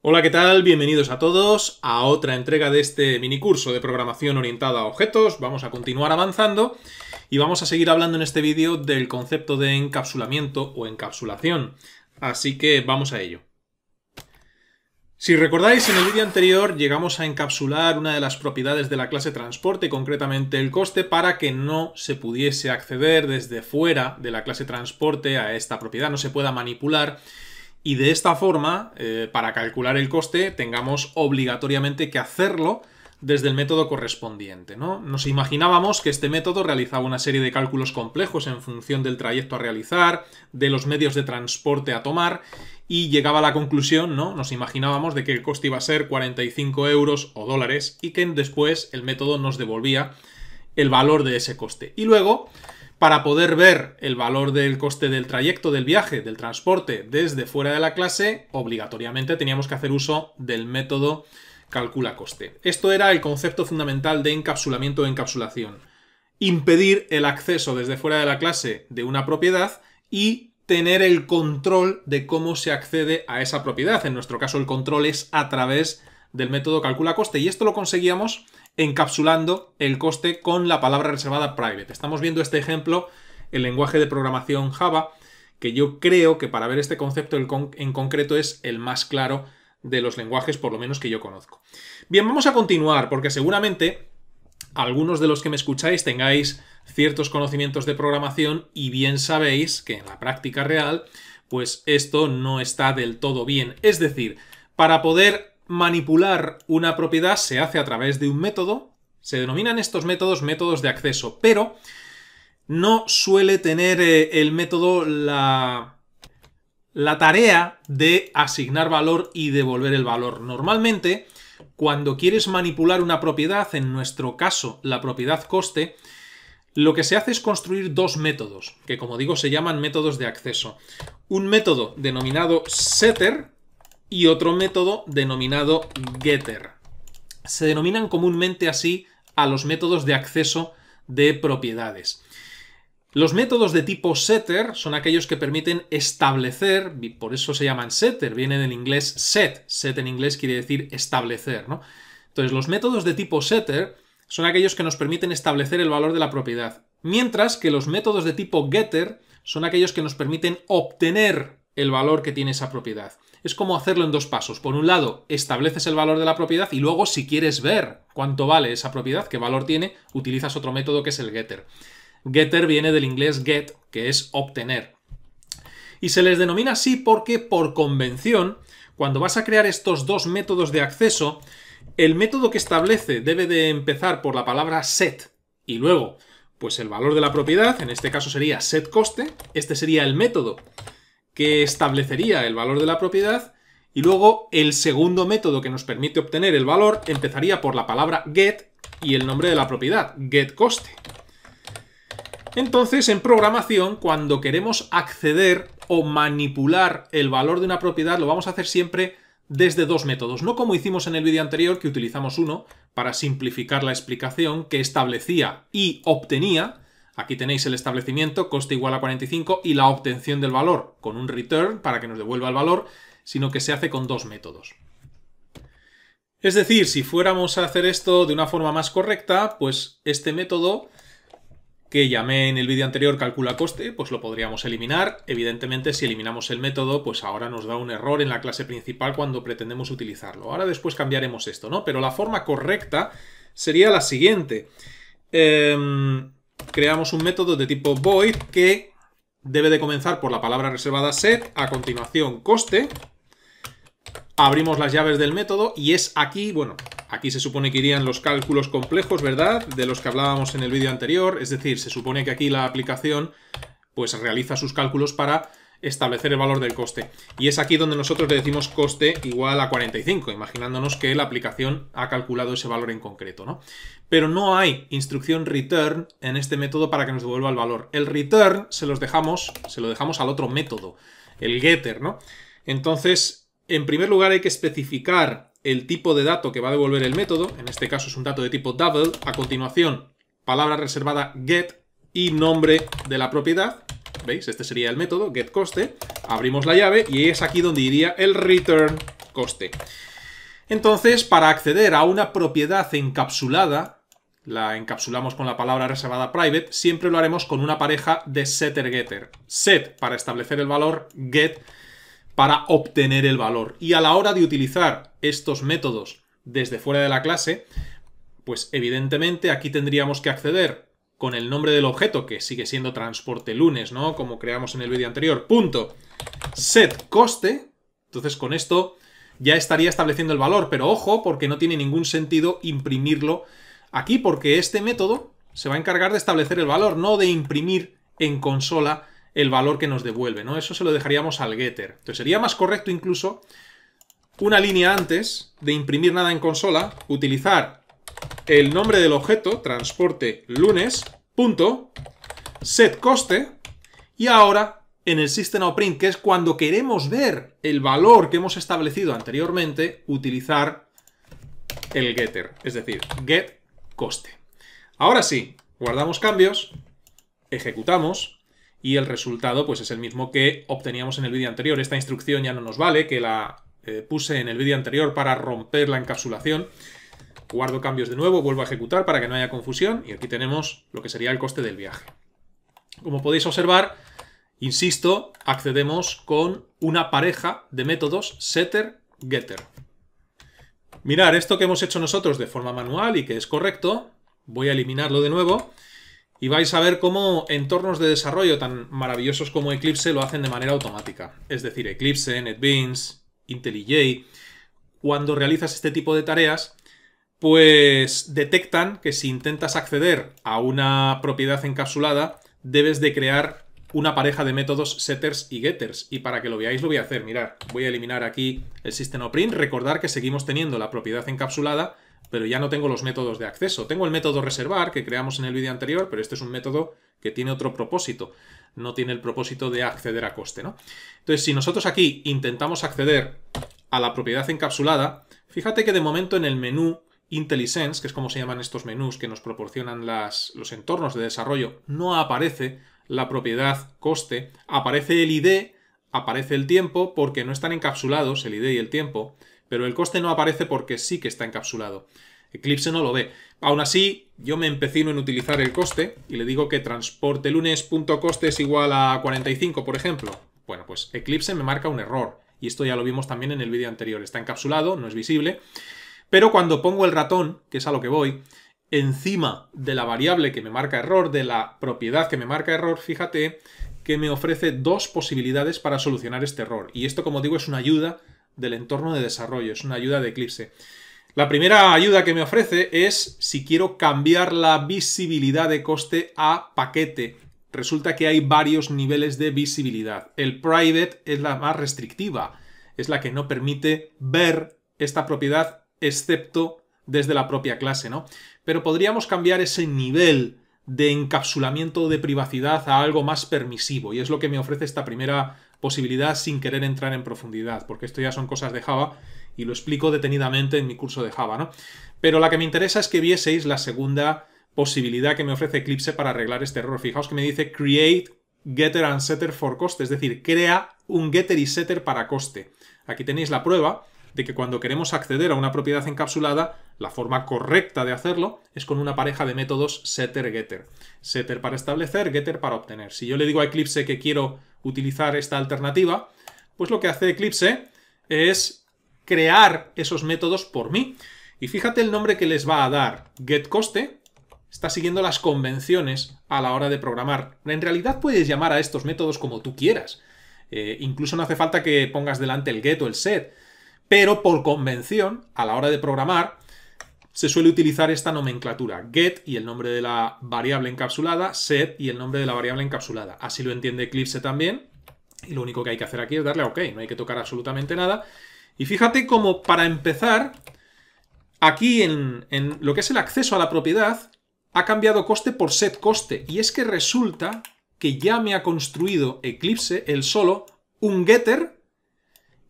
Hola, ¿qué tal? Bienvenidos a todos a otra entrega de este minicurso de programación orientada a objetos. Vamos a continuar avanzando y vamos a seguir hablando en este vídeo del concepto de encapsulamiento o encapsulación. Así que vamos a ello. Si recordáis, en el vídeo anterior llegamos a encapsular una de las propiedades de la clase transporte, concretamente el coste, para que no se pudiese acceder desde fuera de la clase transporte a esta propiedad, no se pueda manipular y de esta forma, eh, para calcular el coste, tengamos obligatoriamente que hacerlo desde el método correspondiente. ¿no? Nos imaginábamos que este método realizaba una serie de cálculos complejos en función del trayecto a realizar, de los medios de transporte a tomar, y llegaba a la conclusión, ¿no? Nos imaginábamos de que el coste iba a ser 45 euros o dólares y que después el método nos devolvía el valor de ese coste. Y luego para poder ver el valor del coste del trayecto, del viaje, del transporte desde fuera de la clase, obligatoriamente teníamos que hacer uso del método calcula coste. Esto era el concepto fundamental de encapsulamiento o encapsulación. Impedir el acceso desde fuera de la clase de una propiedad y tener el control de cómo se accede a esa propiedad. En nuestro caso el control es a través del método calcula coste y esto lo conseguíamos encapsulando el coste con la palabra reservada private. Estamos viendo este ejemplo, el lenguaje de programación Java, que yo creo que para ver este concepto en concreto es el más claro de los lenguajes, por lo menos que yo conozco. Bien, vamos a continuar, porque seguramente algunos de los que me escucháis tengáis ciertos conocimientos de programación y bien sabéis que en la práctica real, pues esto no está del todo bien. Es decir, para poder manipular una propiedad se hace a través de un método. Se denominan estos métodos métodos de acceso, pero no suele tener eh, el método la, la tarea de asignar valor y devolver el valor. Normalmente, cuando quieres manipular una propiedad, en nuestro caso la propiedad coste, lo que se hace es construir dos métodos, que como digo se llaman métodos de acceso. Un método denominado setter, y otro método denominado getter. Se denominan comúnmente así a los métodos de acceso de propiedades. Los métodos de tipo setter son aquellos que permiten establecer, por eso se llaman setter, viene del inglés set, set en inglés quiere decir establecer, ¿no? Entonces, los métodos de tipo setter son aquellos que nos permiten establecer el valor de la propiedad, mientras que los métodos de tipo getter son aquellos que nos permiten obtener el valor que tiene esa propiedad es como hacerlo en dos pasos. Por un lado, estableces el valor de la propiedad y luego, si quieres ver cuánto vale esa propiedad, qué valor tiene, utilizas otro método que es el getter. Getter viene del inglés get, que es obtener. Y se les denomina así porque, por convención, cuando vas a crear estos dos métodos de acceso, el método que establece debe de empezar por la palabra set y luego, pues el valor de la propiedad, en este caso sería set coste, este sería el método que establecería el valor de la propiedad y luego el segundo método que nos permite obtener el valor empezaría por la palabra get y el nombre de la propiedad, getCoste. Entonces, en programación, cuando queremos acceder o manipular el valor de una propiedad, lo vamos a hacer siempre desde dos métodos, no como hicimos en el vídeo anterior, que utilizamos uno para simplificar la explicación que establecía y obtenía, Aquí tenéis el establecimiento, coste igual a 45 y la obtención del valor con un return para que nos devuelva el valor, sino que se hace con dos métodos. Es decir, si fuéramos a hacer esto de una forma más correcta, pues este método que llamé en el vídeo anterior calcula coste, pues lo podríamos eliminar. Evidentemente, si eliminamos el método, pues ahora nos da un error en la clase principal cuando pretendemos utilizarlo. Ahora después cambiaremos esto, ¿no? Pero la forma correcta sería la siguiente. Em, creamos un método de tipo void que debe de comenzar por la palabra reservada set, a continuación coste, abrimos las llaves del método y es aquí, bueno, aquí se supone que irían los cálculos complejos, ¿verdad? De los que hablábamos en el vídeo anterior, es decir, se supone que aquí la aplicación pues realiza sus cálculos para establecer el valor del coste. Y es aquí donde nosotros le decimos coste igual a 45, imaginándonos que la aplicación ha calculado ese valor en concreto, ¿no? Pero no hay instrucción return en este método para que nos devuelva el valor. El return se dejamos, se lo dejamos al otro método, el getter, ¿no? Entonces, en primer lugar hay que especificar el tipo de dato que va a devolver el método, en este caso es un dato de tipo double, a continuación, palabra reservada get y nombre de la propiedad, ¿Veis? Este sería el método, getCoste. Abrimos la llave y es aquí donde iría el return coste. Entonces, para acceder a una propiedad encapsulada, la encapsulamos con la palabra reservada private, siempre lo haremos con una pareja de setter-getter. Set para establecer el valor, get para obtener el valor. Y a la hora de utilizar estos métodos desde fuera de la clase, pues evidentemente aquí tendríamos que acceder con el nombre del objeto, que sigue siendo transporte lunes, ¿no? Como creamos en el vídeo anterior, punto set coste. Entonces con esto ya estaría estableciendo el valor, pero ojo, porque no tiene ningún sentido imprimirlo aquí, porque este método se va a encargar de establecer el valor, no de imprimir en consola el valor que nos devuelve, ¿no? Eso se lo dejaríamos al getter. Entonces sería más correcto incluso una línea antes de imprimir nada en consola, utilizar el nombre del objeto, transporte lunes, punto, set coste, y ahora en el print que es cuando queremos ver el valor que hemos establecido anteriormente, utilizar el getter, es decir, get coste. Ahora sí, guardamos cambios, ejecutamos y el resultado pues es el mismo que obteníamos en el vídeo anterior. Esta instrucción ya no nos vale, que la eh, puse en el vídeo anterior para romper la encapsulación. Guardo cambios de nuevo, vuelvo a ejecutar para que no haya confusión y aquí tenemos lo que sería el coste del viaje. Como podéis observar, insisto, accedemos con una pareja de métodos setter, getter. Mirar, esto que hemos hecho nosotros de forma manual y que es correcto, voy a eliminarlo de nuevo y vais a ver cómo entornos de desarrollo tan maravillosos como Eclipse lo hacen de manera automática. Es decir, Eclipse, NetBeans, IntelliJ, cuando realizas este tipo de tareas, pues detectan que si intentas acceder a una propiedad encapsulada, debes de crear una pareja de métodos setters y getters. Y para que lo veáis lo voy a hacer, mirad, voy a eliminar aquí el print. recordar que seguimos teniendo la propiedad encapsulada, pero ya no tengo los métodos de acceso. Tengo el método reservar que creamos en el vídeo anterior, pero este es un método que tiene otro propósito. No tiene el propósito de acceder a coste, ¿no? Entonces, si nosotros aquí intentamos acceder a la propiedad encapsulada, fíjate que de momento en el menú IntelliSense, que es como se llaman estos menús que nos proporcionan los entornos de desarrollo, no aparece la propiedad coste, aparece el ID, aparece el tiempo, porque no están encapsulados el ID y el tiempo, pero el coste no aparece porque sí que está encapsulado. Eclipse no lo ve. Aún así, yo me empecino en utilizar el coste y le digo que transporte lunes.coste es igual a 45, por ejemplo. Bueno, pues Eclipse me marca un error. Y esto ya lo vimos también en el vídeo anterior. Está encapsulado, no es visible. Pero cuando pongo el ratón, que es a lo que voy, encima de la variable que me marca error, de la propiedad que me marca error, fíjate que me ofrece dos posibilidades para solucionar este error. Y esto, como digo, es una ayuda del entorno de desarrollo, es una ayuda de Eclipse. La primera ayuda que me ofrece es si quiero cambiar la visibilidad de coste a paquete. Resulta que hay varios niveles de visibilidad. El private es la más restrictiva, es la que no permite ver esta propiedad excepto desde la propia clase, ¿no? Pero podríamos cambiar ese nivel de encapsulamiento de privacidad a algo más permisivo, y es lo que me ofrece esta primera posibilidad sin querer entrar en profundidad, porque esto ya son cosas de Java y lo explico detenidamente en mi curso de Java, ¿no? Pero la que me interesa es que vieseis la segunda posibilidad que me ofrece Eclipse para arreglar este error. Fijaos que me dice create getter and setter for cost, es decir, crea un getter y setter para coste. Aquí tenéis la prueba de que cuando queremos acceder a una propiedad encapsulada, la forma correcta de hacerlo es con una pareja de métodos setter-getter. Setter para establecer, getter para obtener. Si yo le digo a Eclipse que quiero utilizar esta alternativa, pues lo que hace Eclipse es crear esos métodos por mí. Y fíjate el nombre que les va a dar. GetCoste está siguiendo las convenciones a la hora de programar. En realidad puedes llamar a estos métodos como tú quieras. Eh, incluso no hace falta que pongas delante el get o el set. Pero por convención, a la hora de programar, se suele utilizar esta nomenclatura, get y el nombre de la variable encapsulada, set y el nombre de la variable encapsulada. Así lo entiende Eclipse también, y lo único que hay que hacer aquí es darle a OK, no hay que tocar absolutamente nada. Y fíjate como para empezar, aquí en, en lo que es el acceso a la propiedad, ha cambiado coste por set coste, y es que resulta que ya me ha construido Eclipse, el solo, un getter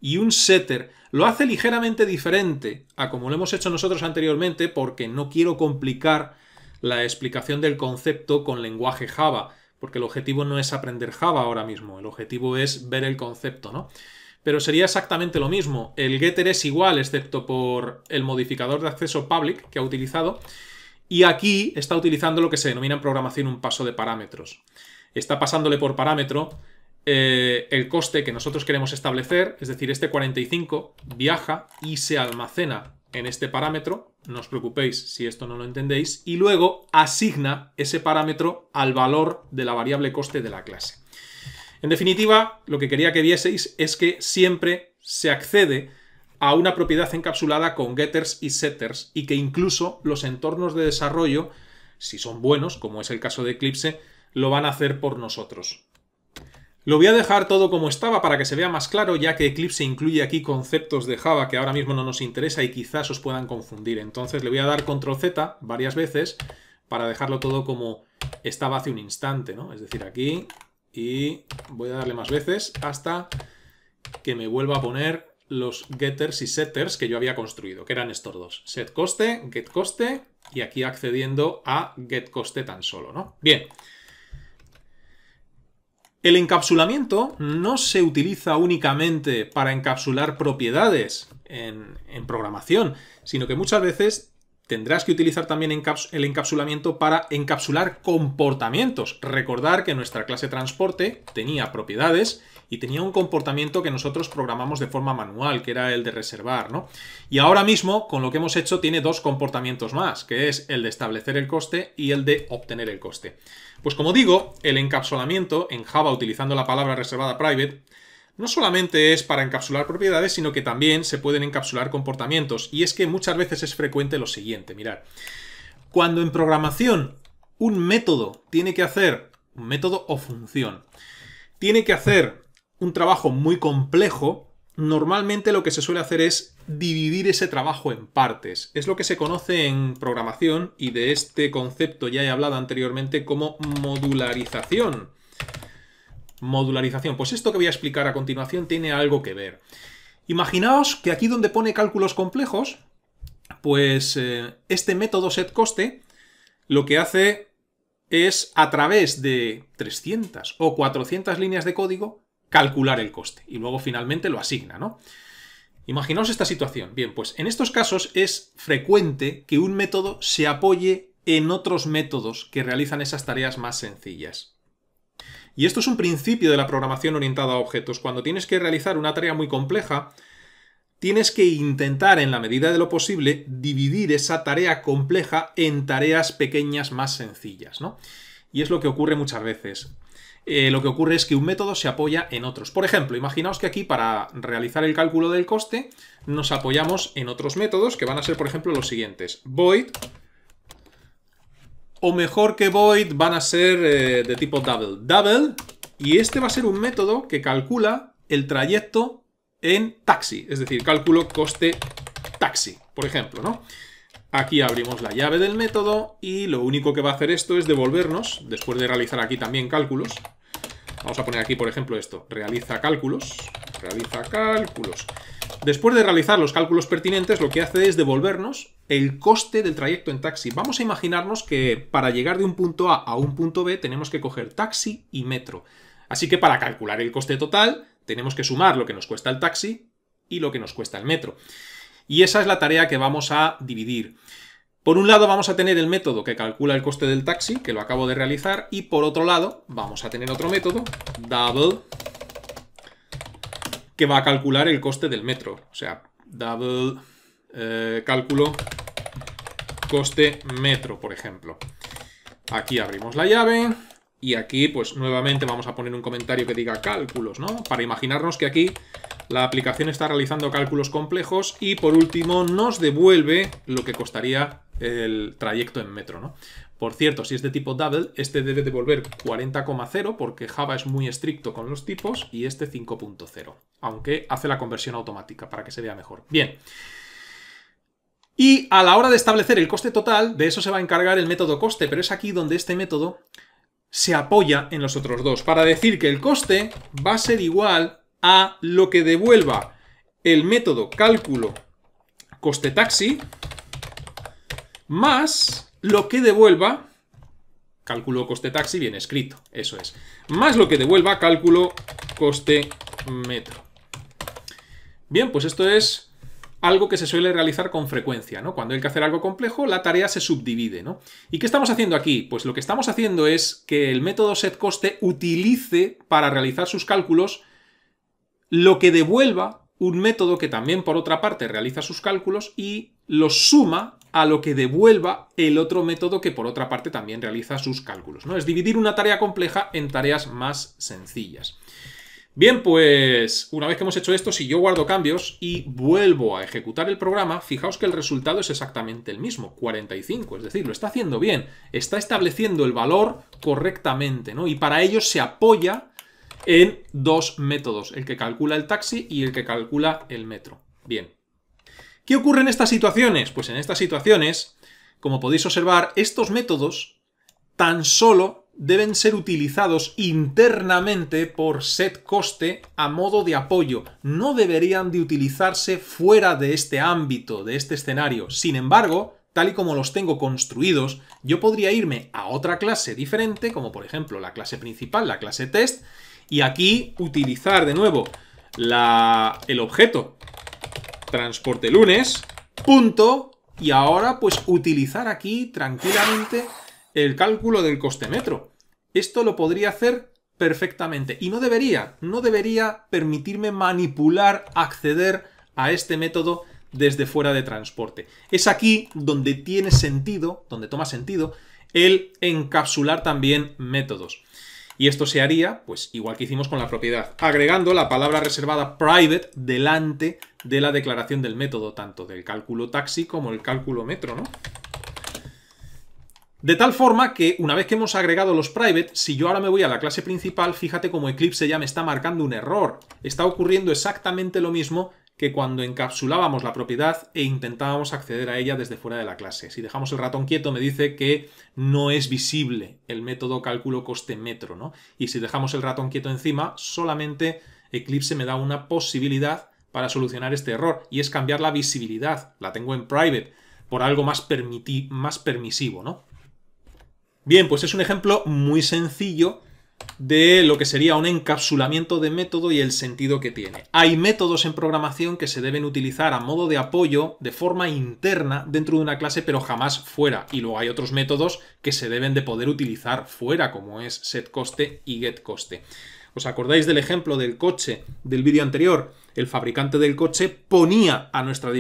y un setter. Lo hace ligeramente diferente a como lo hemos hecho nosotros anteriormente porque no quiero complicar la explicación del concepto con lenguaje Java, porque el objetivo no es aprender Java ahora mismo, el objetivo es ver el concepto, ¿no? Pero sería exactamente lo mismo. El getter es igual, excepto por el modificador de acceso public que ha utilizado, y aquí está utilizando lo que se denomina en programación un paso de parámetros. Está pasándole por parámetro eh, el coste que nosotros queremos establecer, es decir, este 45 viaja y se almacena en este parámetro, no os preocupéis si esto no lo entendéis, y luego asigna ese parámetro al valor de la variable coste de la clase. En definitiva, lo que quería que vieseis es que siempre se accede a una propiedad encapsulada con getters y setters y que incluso los entornos de desarrollo, si son buenos, como es el caso de Eclipse, lo van a hacer por nosotros. Lo voy a dejar todo como estaba para que se vea más claro, ya que Eclipse incluye aquí conceptos de Java que ahora mismo no nos interesa y quizás os puedan confundir. Entonces le voy a dar control Z varias veces para dejarlo todo como estaba hace un instante, ¿no? Es decir, aquí y voy a darle más veces hasta que me vuelva a poner los getters y setters que yo había construido, que eran estos dos. Set coste, get coste y aquí accediendo a get coste tan solo, ¿no? Bien. El encapsulamiento no se utiliza únicamente para encapsular propiedades en, programación, sino que muchas veces tendrás que utilizar también el encapsulamiento para encapsular comportamientos. Recordar que nuestra clase transporte tenía propiedades y tenía un comportamiento que nosotros programamos de forma manual, que era el de reservar, ¿no? Y ahora mismo, con lo que hemos hecho, tiene dos comportamientos más, que es el de establecer el coste y el de obtener el coste. Pues como digo, el encapsulamiento en Java utilizando la palabra reservada private no solamente es para encapsular propiedades, sino que también se pueden encapsular comportamientos. Y es que muchas veces es frecuente lo siguiente, mirad. Cuando en programación un método tiene que hacer, un método o función, tiene que hacer un trabajo muy complejo, normalmente lo que se suele hacer es dividir ese trabajo en partes. Es lo que se conoce en programación y de este concepto ya he hablado anteriormente como modularización. Modularización. Pues esto que voy a explicar a continuación tiene algo que ver. Imaginaos que aquí donde pone cálculos complejos, pues eh, este método setCoste lo que hace es a través de 300 o 400 líneas de código calcular el coste y luego finalmente lo asigna, Imaginaos esta situación. Bien, pues en estos casos es frecuente que un método se apoye en otros métodos que realizan esas tareas más sencillas. Y esto es un principio de la programación orientada a objetos. Cuando tienes que realizar una tarea muy compleja, tienes que intentar, en la medida de lo posible, dividir esa tarea compleja en tareas pequeñas más sencillas, ¿no? Y es lo que ocurre muchas veces. Eh, lo que ocurre es que un método se apoya en otros. Por ejemplo, imaginaos que aquí para realizar el cálculo del coste nos apoyamos en otros métodos que van a ser, por ejemplo, los siguientes. Void o mejor que void van a ser eh, de tipo double. Double, y este va a ser un método que calcula el trayecto en taxi, es decir, cálculo coste taxi, por ejemplo, ¿no? Aquí abrimos la llave del método y lo único que va a hacer esto es devolvernos, después de realizar aquí también cálculos, Vamos a poner aquí, por ejemplo, esto. Realiza cálculos. Realiza cálculos. Después de realizar los cálculos pertinentes, lo que hace es devolvernos el coste del trayecto en taxi. Vamos a imaginarnos que para llegar de un punto A a un punto B tenemos que coger taxi y metro. Así que para calcular el coste total, tenemos que sumar lo que nos cuesta el taxi y lo que nos cuesta el metro. Y esa es la tarea que vamos a dividir. Por un lado vamos a tener el método que calcula el coste del taxi, que lo acabo de realizar, y por otro lado vamos a tener otro método, double, que va a calcular el coste del metro. O sea, double eh, cálculo coste metro, por ejemplo. Aquí abrimos la llave y aquí pues nuevamente vamos a poner un comentario que diga cálculos, ¿no? Para imaginarnos que aquí la aplicación está realizando cálculos complejos y por último nos devuelve lo que costaría el trayecto en metro, ¿no? Por cierto, si es de tipo double, este debe devolver 40,0 porque Java es muy estricto con los tipos y este 5.0, aunque hace la conversión automática para que se vea mejor. Bien. Y a la hora de establecer el coste total, de eso se va a encargar el método coste, pero es aquí donde este método se apoya en los otros dos, para decir que el coste va a ser igual a lo que devuelva el método cálculo coste taxi, más lo que devuelva, cálculo coste taxi bien escrito, eso es, más lo que devuelva cálculo coste metro. Bien, pues esto es algo que se suele realizar con frecuencia, ¿no? Cuando hay que hacer algo complejo, la tarea se subdivide, ¿no? ¿Y qué estamos haciendo aquí? Pues lo que estamos haciendo es que el método setCoste utilice para realizar sus cálculos lo que devuelva un método que también, por otra parte, realiza sus cálculos y los suma a lo que devuelva el otro método que por otra parte también realiza sus cálculos. ¿no? Es dividir una tarea compleja en tareas más sencillas. Bien, pues una vez que hemos hecho esto, si yo guardo cambios y vuelvo a ejecutar el programa, fijaos que el resultado es exactamente el mismo, 45, es decir, lo está haciendo bien, está estableciendo el valor correctamente, ¿no? Y para ello se apoya en dos métodos, el que calcula el taxi y el que calcula el metro. Bien, ¿Qué ocurre en estas situaciones? Pues en estas situaciones, como podéis observar, estos métodos tan solo deben ser utilizados internamente por set coste a modo de apoyo. No deberían de utilizarse fuera de este ámbito, de este escenario. Sin embargo, tal y como los tengo construidos, yo podría irme a otra clase diferente, como por ejemplo la clase principal, la clase test, y aquí utilizar de nuevo el objeto transporte lunes, punto, y ahora pues utilizar aquí tranquilamente el cálculo del coste metro. Esto lo podría hacer perfectamente y no debería, no debería permitirme manipular, acceder a este método desde fuera de transporte. Es aquí donde tiene sentido, donde toma sentido, el encapsular también métodos. Y esto se haría, pues igual que hicimos con la propiedad, agregando la palabra reservada private delante de la declaración del método, tanto del cálculo taxi como el cálculo metro, ¿no? De tal forma que una vez que hemos agregado los private, si yo ahora me voy a la clase principal, fíjate como Eclipse ya me está marcando un error. Está ocurriendo exactamente lo mismo que cuando encapsulábamos la propiedad e intentábamos acceder a ella desde fuera de la clase. Si dejamos el ratón quieto me dice que no es visible el método cálculo coste-metro, ¿no? Y si dejamos el ratón quieto encima, solamente Eclipse me da una posibilidad para solucionar este error, y es cambiar la visibilidad, la tengo en private, por algo más, más permisivo, ¿no? Bien, pues es un ejemplo muy sencillo de lo que sería un encapsulamiento de método y el sentido que tiene. Hay métodos en programación que se deben utilizar a modo de apoyo de forma interna dentro de una clase pero jamás fuera y luego hay otros métodos que se deben de poder utilizar fuera como es setCoste y getCoste. ¿Os acordáis del ejemplo del coche del vídeo anterior? El fabricante del coche ponía a nuestra,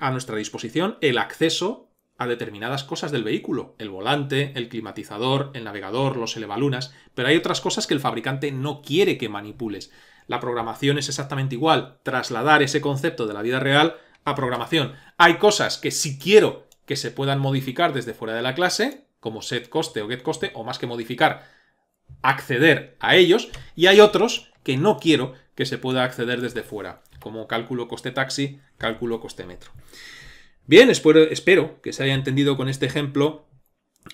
a nuestra disposición el acceso a determinadas cosas del vehículo, el volante, el climatizador, el navegador, los elevalunas, pero hay otras cosas que el fabricante no quiere que manipules. La programación es exactamente igual, trasladar ese concepto de la vida real a programación. Hay cosas que si quiero que se puedan modificar desde fuera de la clase, como set coste o get coste, o más que modificar, acceder a ellos, y hay otros que no quiero que se pueda acceder desde fuera, como cálculo coste taxi, cálculo coste metro. Bien, espero, que se haya entendido con este ejemplo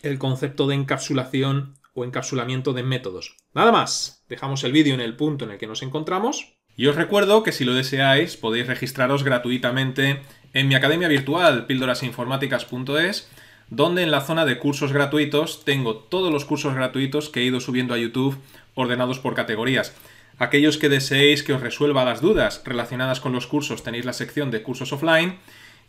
el concepto de encapsulación o encapsulamiento de métodos. Nada más, dejamos el vídeo en el punto en el que nos encontramos. Y os recuerdo que si lo deseáis podéis registraros gratuitamente en mi academia virtual píldorasinformáticas.es donde en la zona de cursos gratuitos tengo todos los cursos gratuitos que he ido subiendo a YouTube ordenados por categorías. Aquellos que deseéis que os resuelva las dudas relacionadas con los cursos tenéis la sección de cursos offline